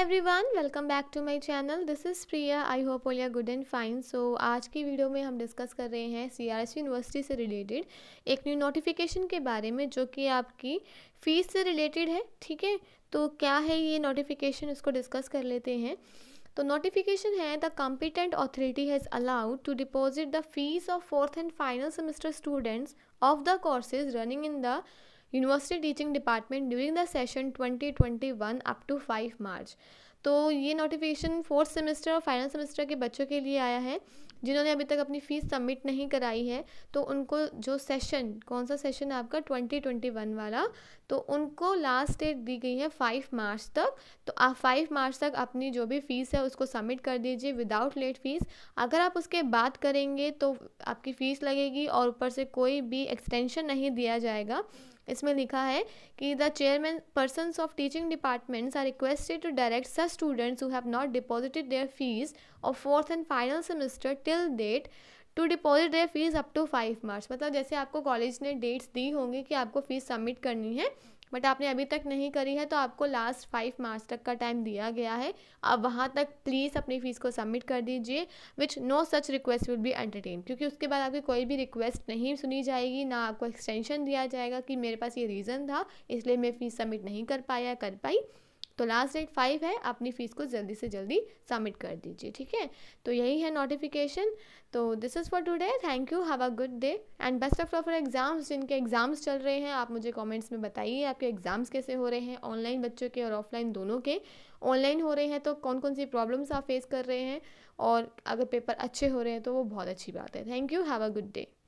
Everyone welcome back to my channel this is Priya I hope all are good and fine so आज की video में हम discuss कर रहे हैं सीआरएसवी यूनिवर्सिटी से रिलेटेड एक न्यू नोटिफिकेशन के बारे में जो कि आपकी फ़ीस से रिलेटेड है ठीक है तो क्या है ये नोटिफिकेशन इसको डिस्कस कर लेते हैं तो नोटिफिकेशन है the competent authority has allowed to deposit the fees of fourth and final semester students of the courses running in the University Teaching Department during the session 2021 up to 5 March. तो ये notification fourth semester और final semester के बच्चों के लिए आया है जिन्होंने अभी तक अपनी फ़ीस सबमिट नहीं कराई है तो उनको जो सेशन कौन सा सेशन आपका ट्वेंटी ट्वेंटी वन वाला तो उनको लास्ट डेट दी गई है फाइव मार्च तक तो आप फाइव मार्च तक अपनी जो भी फ़ीस है उसको सबमिट कर दीजिए विदाउट लेट फीस अगर आप उसके बाद करेंगे तो आपकी फ़ीस लगेगी और ऊपर से कोई भी एक्सटेंशन नहीं दिया जाएगा इसमें लिखा है कि the chairman persons of teaching departments are requested to direct such students who have not deposited their fees of fourth and final semester till date to deposit their fees up to five March मतलब जैसे आपको college ने dates दी होंगी कि आपको fees submit करनी है but आपने अभी तक नहीं करी है तो आपको लास्ट फाइव मार्च तक का टाइम दिया गया है अब वहाँ तक प्लीज़ अपनी फ़ीस को सबमिट कर दीजिए which no such request will be entertain क्योंकि उसके बाद आपकी कोई भी रिक्वेस्ट नहीं सुनी जाएगी ना आपको एक्सटेंशन दिया जाएगा कि मेरे पास ये रीज़न था इसलिए मैं फ़ीस सबमिट नहीं कर पाया कर पाई तो लास्ट डेट फाइव है अपनी फ़ीस को जल्दी से जल्दी सबमिट कर दीजिए ठीक है तो यही है नोटिफिकेशन तो this is for today thank you have a good day and best of luck for exams जिनके एग्ज़ाम्स चल रहे हैं आप मुझे कॉमेंट्स में बताइए आपके एग्ज़ाम्स कैसे हो रहे हैं ऑनलाइन बच्चों के और ऑफलाइन दोनों के ऑनलाइन हो रहे हैं तो कौन कौन सी प्रॉब्लम्स आप फेस कर रहे हैं और अगर पेपर अच्छे हो रहे हैं तो वो बहुत अच्छी बात है thank you have a good day